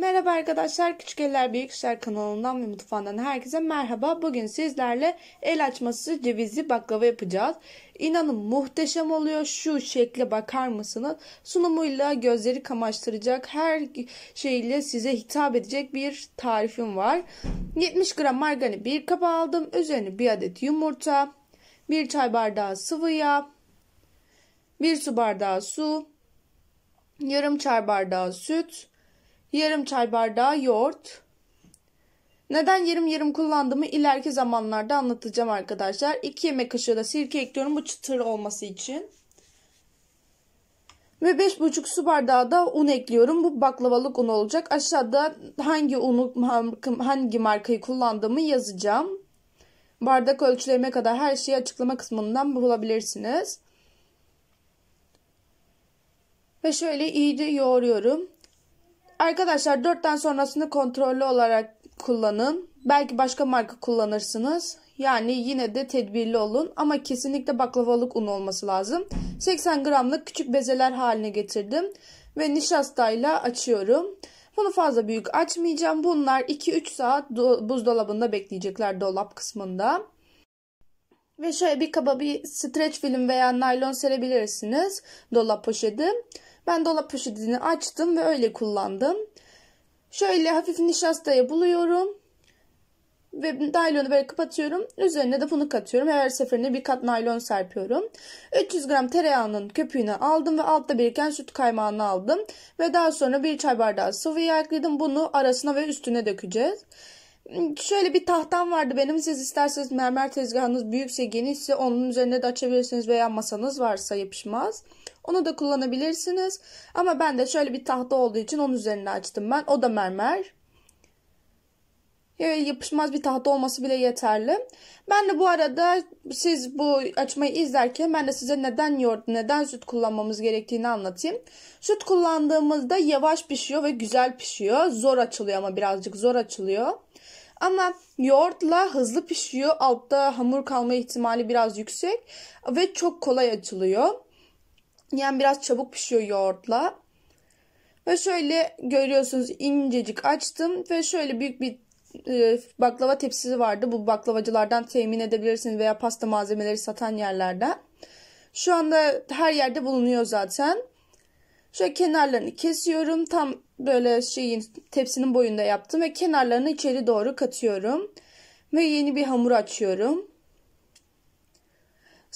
Merhaba arkadaşlar, Küçük Eller Büyük İşler kanalından ve mutfağından herkese merhaba. Bugün sizlerle el açması cevizli baklava yapacağız. İnanın muhteşem oluyor. Şu şekle bakar mısınız? Sunumuyla gözleri kamaştıracak, her şeyle size hitap edecek bir tarifim var. 70 gram margarini bir kaba aldım. Üzerine bir adet yumurta, bir çay bardağı sıvı yağ, bir su bardağı su, yarım çay bardağı süt, yarım çay bardağı yoğurt. Neden yarım yarım kullandığımı ileriki zamanlarda anlatacağım arkadaşlar. 2 yemek kaşığı da sirke ekliyorum bu çıtır olması için. Ve 5,5 su bardağı da un ekliyorum. Bu baklavalık un olacak. Aşağıda hangi unu hangi markayı kullandığımı yazacağım. Bardak ölçülerime kadar her şeyi açıklama kısmından bulabilirsiniz. Ve şöyle iyice yoğuruyorum. Arkadaşlar 4'ten sonrasını kontrollü olarak kullanın. Belki başka marka kullanırsınız. Yani yine de tedbirli olun ama kesinlikle baklavalık un olması lazım. 80 gramlık küçük bezeler haline getirdim ve nişastayla açıyorum. Bunu fazla büyük açmayacağım. Bunlar 2-3 saat buzdolabında bekleyecekler dolap kısmında. Ve şöyle bir kaba bir streç film veya naylon serebilirsiniz dolap poşeti. Ben dolap poşetini açtım ve öyle kullandım. Şöyle hafif nişastaya buluyorum. Ve naylonu böyle kapatıyorum. Üzerine de bunu katıyorum. Her seferinde bir kat naylon serpiyorum. 300 gram tereyağının köpüğünü aldım ve altta biriken süt kaymağını aldım. Ve daha sonra bir çay bardağı sıvı yağ ekledim. Bunu arasına ve üstüne dökeceğiz şöyle bir tahtam vardı benim. Siz isterseniz mermer tezgahınız büyükse genişse onun üzerine de açabilirsiniz veya masanız varsa yapışmaz. Onu da kullanabilirsiniz. Ama ben de şöyle bir tahta olduğu için onun üzerine açtım ben. O da mermer. Yani Yapışmaz bir tahta olması bile yeterli. Ben de bu arada siz bu açmayı izlerken ben de size neden yoğurt, neden süt kullanmamız gerektiğini anlatayım. Süt kullandığımızda yavaş pişiyor ve güzel pişiyor. Zor açılıyor ama birazcık zor açılıyor. Ama yoğurtla hızlı pişiyor. Altta hamur kalma ihtimali biraz yüksek ve çok kolay açılıyor. Yani biraz çabuk pişiyor yoğurtla. Ve şöyle görüyorsunuz incecik açtım ve şöyle büyük bir e, baklava tepsisi vardı. Bu baklavacılardan temin edebilirsiniz veya pasta malzemeleri satan yerlerden. Şu anda her yerde bulunuyor zaten. Şöyle kenarlarını kesiyorum. Tam böyle şeyin tepsinin boyunda yaptım ve kenarlarını içeri doğru katıyorum. Ve yeni bir hamur açıyorum.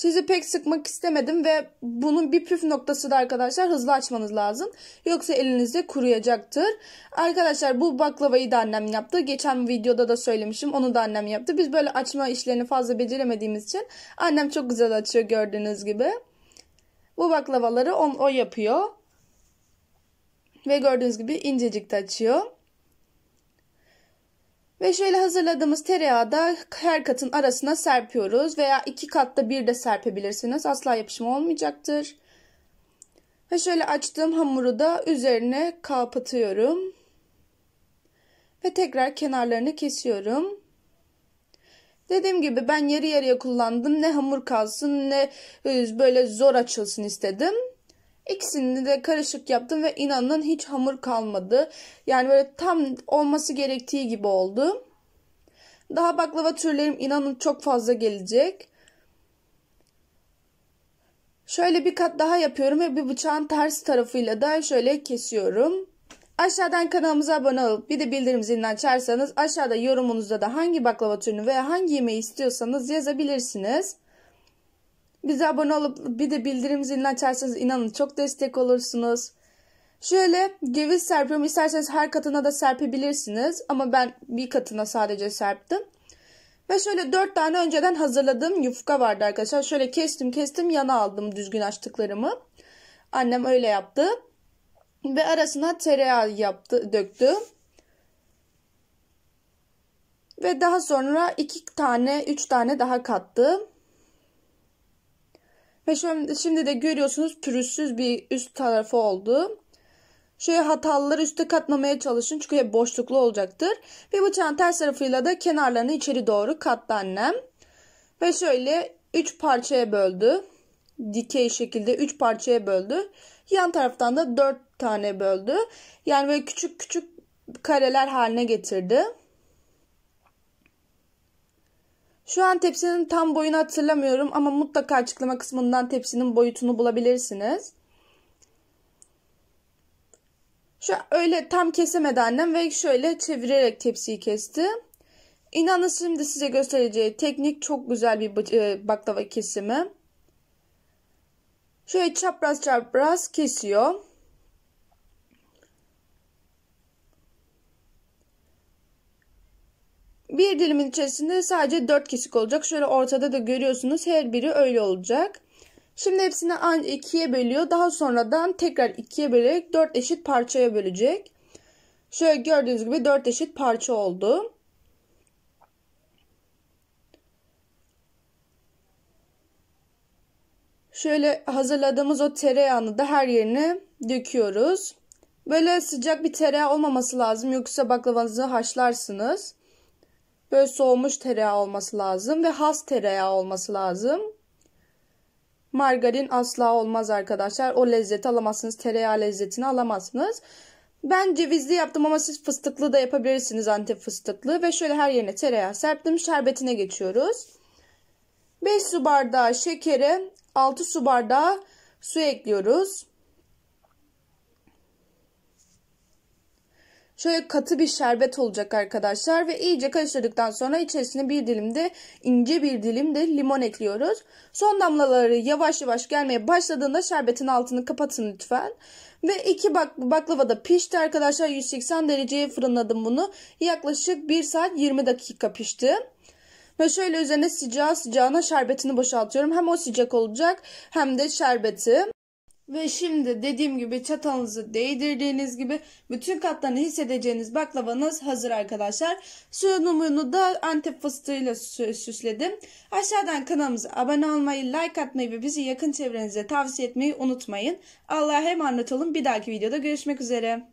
Sizi pek sıkmak istemedim ve bunun bir püf noktası da arkadaşlar hızlı açmanız lazım. Yoksa elinizde kuruyacaktır. Arkadaşlar bu baklavayı da annem yaptı. Geçen videoda da söylemişim onu da annem yaptı. Biz böyle açma işlerini fazla beceremediğimiz için annem çok güzel açıyor gördüğünüz gibi. Bu baklavaları on, o yapıyor. Ve gördüğünüz gibi incecik de açıyor. Ve şöyle hazırladığımız tereyağı da her katın arasına serpiyoruz veya iki katta bir de serpebilirsiniz. Asla yapışma olmayacaktır. Ve şöyle açtığım hamuru da üzerine kapatıyorum. Ve tekrar kenarlarını kesiyorum. Dediğim gibi ben yarı yarıya kullandım. Ne hamur kalsın ne e, böyle zor açılsın istedim. İkisini de karışık yaptım ve inanın hiç hamur kalmadı. Yani böyle tam olması gerektiği gibi oldu. Daha baklava türlerim inanın çok fazla gelecek. Şöyle bir kat daha yapıyorum ve bir bıçağın ters tarafıyla da şöyle kesiyorum. Aşağıdan kanalımıza abone olup bir de bildirim zilini açarsanız aşağıda yorumunuzda da hangi baklava türünü veya hangi yemeği istiyorsanız yazabilirsiniz. Bize abone olup bir de bildirim zilini açarsanız inanın çok destek olursunuz. Şöyle ceviz serpiyorum. İsterseniz her katına da serpebilirsiniz. Ama ben bir katına sadece serptim. Ve şöyle 4 tane önceden hazırladığım yufka vardı arkadaşlar. Şöyle kestim kestim yana aldım düzgün açtıklarımı. Annem öyle yaptı. Ve arasına tereyağı yaptı, döktü. Ve daha sonra 2 tane 3 tane daha kattım. Ve şimdi de görüyorsunuz pürüzsüz bir üst tarafı oldu. Şöyle hataları üste katmamaya çalışın çünkü hep boşluklu olacaktır. Ve bıçağın ters tarafıyla da kenarlarını içeri doğru kattı annem. Ve şöyle 3 parçaya böldü. Dikey şekilde 3 parçaya böldü. Yan taraftan da 4 tane böldü. Yani böyle küçük küçük kareler haline getirdi. Şu an tepsinin tam boyunu hatırlamıyorum ama mutlaka açıklama kısmından tepsinin boyutunu bulabilirsiniz. Şu öyle tam kesemedi annem ve şöyle çevirerek tepsiyi kesti. İnanın şimdi size göstereceği teknik çok güzel bir e, baklava kesimi. Şöyle çapraz çapraz kesiyor. Bir dilimin içerisinde sadece 4 kesik olacak. Şöyle ortada da görüyorsunuz her biri öyle olacak. Şimdi hepsini ikiye bölüyor. Daha sonradan tekrar ikiye bölerek 4 eşit parçaya bölecek. Şöyle gördüğünüz gibi 4 eşit parça oldu. Şöyle hazırladığımız o tereyağını da her yerine döküyoruz. Böyle sıcak bir tereyağı olmaması lazım yoksa baklavanızı haşlarsınız. Böyle soğumuş tereyağı olması lazım ve has tereyağı olması lazım. Margarin asla olmaz arkadaşlar. O lezzeti alamazsınız. Tereyağı lezzetini alamazsınız. Ben cevizli yaptım ama siz fıstıklı da yapabilirsiniz antep fıstıklı. Ve şöyle her yerine tereyağı serptim. Şerbetine geçiyoruz. 5 su bardağı şekere 6 su bardağı su ekliyoruz. Şöyle katı bir şerbet olacak arkadaşlar ve iyice karıştırdıktan sonra içerisine bir dilim de ince bir dilim de limon ekliyoruz. Son damlaları yavaş yavaş gelmeye başladığında şerbetin altını kapatın lütfen. Ve iki bak baklava da pişti arkadaşlar. 180 dereceye fırınladım bunu. Yaklaşık 1 saat 20 dakika pişti. Ve şöyle üzerine sıcağı sıcağına şerbetini boşaltıyorum. Hem o sıcak olacak hem de şerbeti. Ve şimdi dediğim gibi çatalınızı değdirdiğiniz gibi bütün katlarını hissedeceğiniz baklavanız hazır arkadaşlar. Sunumunu da antep fıstığıyla süsledim. Aşağıdan kanalımıza abone olmayı, like atmayı ve bizi yakın çevrenize tavsiye etmeyi unutmayın. Allah'a emanet olun. Bir dahaki videoda görüşmek üzere.